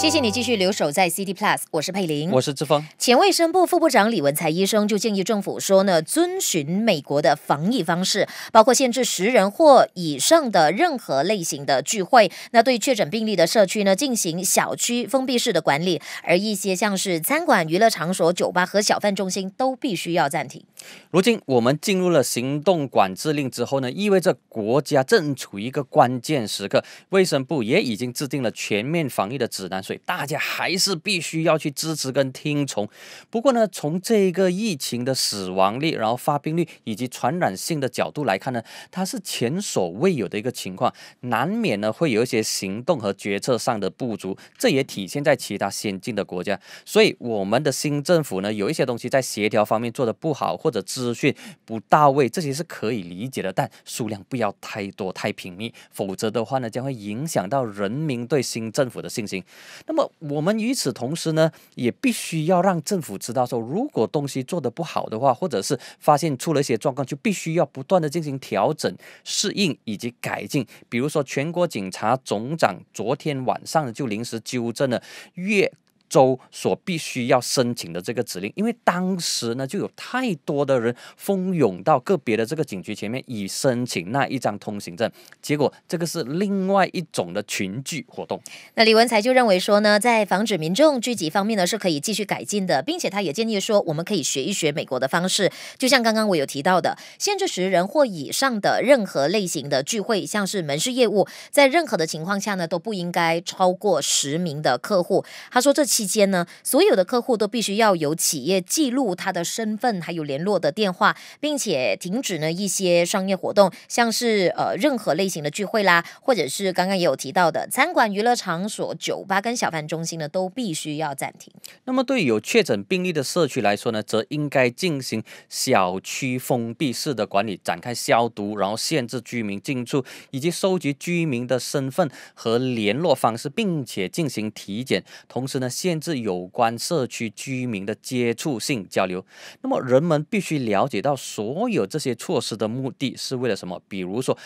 谢谢你继续留守在 City Plus，我是佩玲，我是志峰。前卫生部副部长李文才医生就建议政府说呢，遵循美国的防疫方式，包括限制十人或以上的任何类型的聚会。那对确诊病例的社区呢，进行小区封闭式的管理。而一些像是餐馆、娱乐场所、酒吧和小贩中心都必须要暂停。如今我们进入了行动管制令之后呢，意味着国家正处于一个关键时刻。卫生部也已经制定了全面防疫的指南。所以大家还是必须要去支持跟听从。不过呢，从这个疫情的死亡率、然后发病率以及传染性的角度来看呢，它是前所未有的一个情况，难免呢会有一些行动和决策上的不足。这也体现在其他先进的国家。所以我们的新政府呢，有一些东西在协调方面做得不好，或者资讯不到位，这些是可以理解的。但数量不要太多太频密，否则的话呢，将会影响到人民对新政府的信心。那么我们与此同时呢，也必须要让政府知道说，如果东西做的不好的话，或者是发现出了一些状况，就必须要不断的进行调整、适应以及改进。比如说，全国警察总长昨天晚上就临时纠正了越州所必须要申请的这个指令，因为当时呢就有太多的人蜂拥到个别的这个警局前面以申请那一张通行证，结果这个是另外一种的群聚活动。那李文才就认为说呢，在防止民众聚集方面呢是可以继续改进的，并且他也建议说，我们可以学一学美国的方式，就像刚刚我有提到的，限制十人或以上的任何类型的聚会，像是门市业务，在任何的情况下呢都不应该超过十名的客户。他说这。期间呢，所有的客户都必须要有企业记录他的身份，还有联络的电话，并且停止呢一些商业活动，像是呃任何类型的聚会啦，或者是刚刚也有提到的餐馆、娱乐场所、酒吧跟小贩中心呢，都必须要暂停。那么对于有确诊病例的社区来说呢，则应该进行小区封闭式的管理，展开消毒，然后限制居民进出，以及收集居民的身份和联络方式，并且进行体检，同时呢限。限制有关社区居民的接触性交流。那么，人们必须了解到所有这些措施的目的是为了什么？比如说。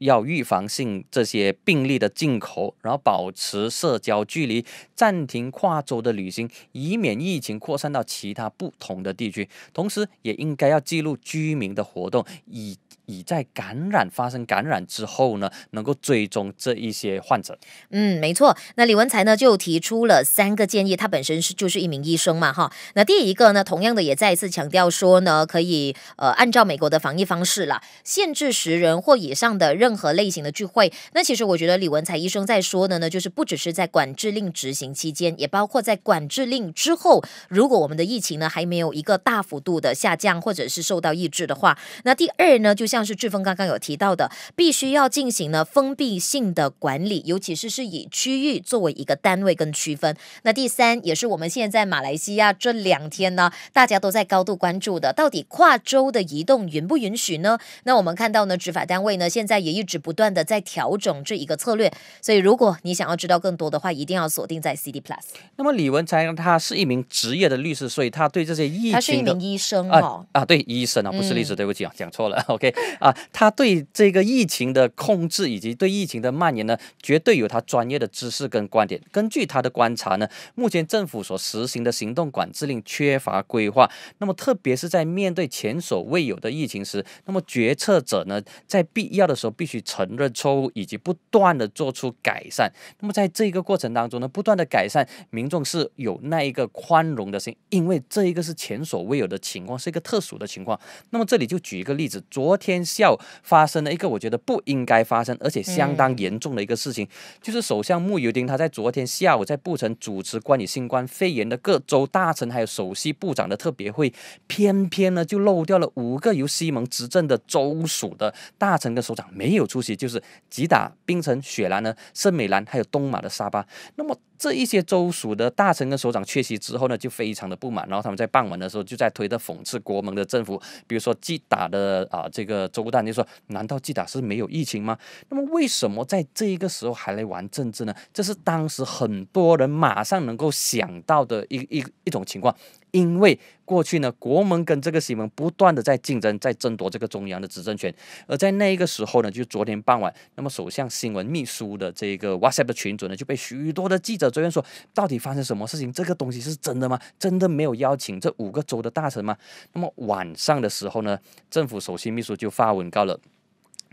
要预防性这些病例的进口，然后保持社交距离，暂停跨州的旅行，以免疫情扩散到其他不同的地区。同时，也应该要记录居民的活动，以以在感染发生感染之后呢，能够追踪这一些患者。嗯，没错。那李文才呢，就提出了三个建议。他本身是就是一名医生嘛，哈。那第一个呢，同样的也再一次强调说呢，可以呃按照美国的防疫方式啦，限制十人或以上的任。任何类型的聚会，那其实我觉得李文才医生在说的呢，就是不只是在管制令执行期间，也包括在管制令之后，如果我们的疫情呢还没有一个大幅度的下降或者是受到抑制的话，那第二呢，就像是志峰刚刚有提到的，必须要进行呢封闭性的管理，尤其是是以区域作为一个单位跟区分。那第三，也是我们现在马来西亚这两天呢大家都在高度关注的，到底跨州的移动允不允许呢？那我们看到呢，执法单位呢现在也。一直不断的在调整这一个策略，所以如果你想要知道更多的话，一定要锁定在 CD Plus。那么李文才他是一名职业的律师，所以他对这些疫情名医生啊啊对医生啊，不是律师，对不起啊，讲错了。OK 啊，他对这个疫情的控制以及对疫情的蔓延呢，绝对有他专业的知识跟观点。根据他的观察呢，目前政府所实行的行动管制令缺乏规划。那么特别是在面对前所未有的疫情时，那么决策者呢，在必要的时候必去承认错误，以及不断的做出改善。那么，在这个过程当中呢，不断的改善，民众是有那一个宽容的心，因为这一个是前所未有的情况，是一个特殊的情况。那么，这里就举一个例子：昨天下午发生了一个我觉得不应该发生，而且相当严重的一个事情，就是首相穆尤丁他在昨天下午在布城主持关于新冠肺炎的各州大臣还有首席部长的特别会，偏偏呢就漏掉了五个由西蒙执政的州属的大臣跟首长没有。有出席就是吉打、冰城、雪兰呢、圣美兰，还有东马的沙巴。那么这一些州属的大臣跟首长缺席之后呢，就非常的不满。然后他们在傍晚的时候就在推特讽刺国盟的政府，比如说吉打的啊这个州长就说：“难道吉打是没有疫情吗？那么为什么在这一个时候还来玩政治呢？”这是当时很多人马上能够想到的一一一种情况。因为过去呢，国盟跟这个西盟不断的在竞争，在争夺这个中央的执政权，而在那一个时候呢，就。就昨天傍晚，那么首相新闻秘书的这个 WhatsApp 群组呢，就被许多的记者追问说，到底发生什么事情？这个东西是真的吗？真的没有邀请这五个州的大臣吗？那么晚上的时候呢，政府首席秘书就发文告了，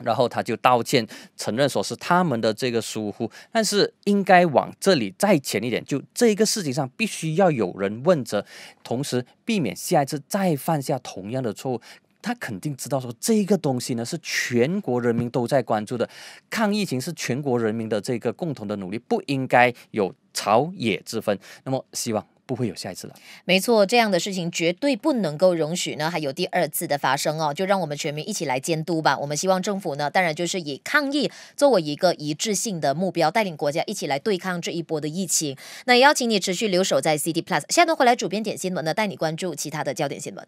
然后他就道歉，承认说是他们的这个疏忽，但是应该往这里再前一点，就这个事情上必须要有人问责，同时避免下一次再犯下同样的错误。他肯定知道，说这个东西呢是全国人民都在关注的，抗疫情是全国人民的这个共同的努力，不应该有朝野之分。那么，希望不会有下一次了。没错，这样的事情绝对不能够容许呢，还有第二次的发生哦。就让我们全民一起来监督吧。我们希望政府呢，当然就是以抗疫作为一个一致性的目标，带领国家一起来对抗这一波的疫情。那也邀请你持续留守在 c d Plus，下段回来主编点新闻呢，带你关注其他的焦点新闻。